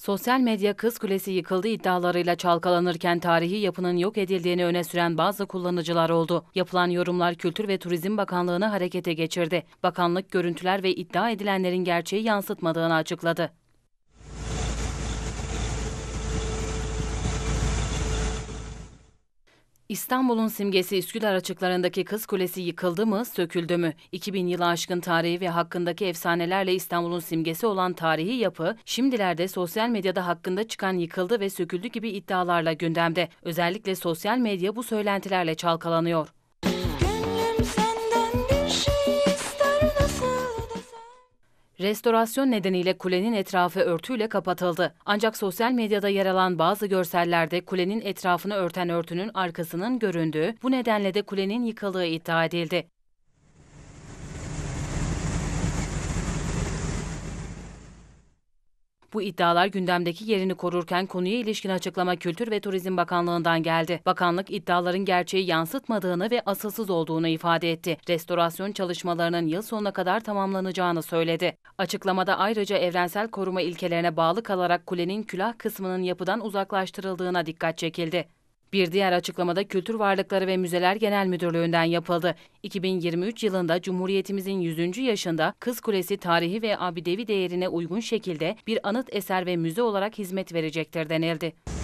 Sosyal medya Kız Kulesi yıkıldı iddialarıyla çalkalanırken tarihi yapının yok edildiğini öne süren bazı kullanıcılar oldu. Yapılan yorumlar Kültür ve Turizm Bakanlığı'nı harekete geçirdi. Bakanlık görüntüler ve iddia edilenlerin gerçeği yansıtmadığını açıkladı. İstanbul'un simgesi Üsküdar açıklarındaki Kız Kulesi yıkıldı mı, söküldü mü? 2000 yılı aşkın tarihi ve hakkındaki efsanelerle İstanbul'un simgesi olan tarihi yapı, şimdilerde sosyal medyada hakkında çıkan yıkıldı ve söküldü gibi iddialarla gündemde. Özellikle sosyal medya bu söylentilerle çalkalanıyor. Restorasyon nedeniyle kulenin etrafı örtüyle kapatıldı. Ancak sosyal medyada yer alan bazı görsellerde kulenin etrafını örten örtünün arkasının göründüğü, bu nedenle de kulenin yıkıldığı iddia edildi. Bu iddialar gündemdeki yerini korurken konuya ilişkin açıklama Kültür ve Turizm Bakanlığı'ndan geldi. Bakanlık iddiaların gerçeği yansıtmadığını ve asılsız olduğunu ifade etti. Restorasyon çalışmalarının yıl sonuna kadar tamamlanacağını söyledi. Açıklamada ayrıca evrensel koruma ilkelerine bağlı kalarak kulenin külah kısmının yapıdan uzaklaştırıldığına dikkat çekildi. Bir diğer açıklamada Kültür Varlıkları ve Müzeler Genel Müdürlüğü'nden yapıldı. 2023 yılında Cumhuriyetimizin 100. yaşında Kız Kulesi tarihi ve abidevi değerine uygun şekilde bir anıt eser ve müze olarak hizmet verecektir denildi.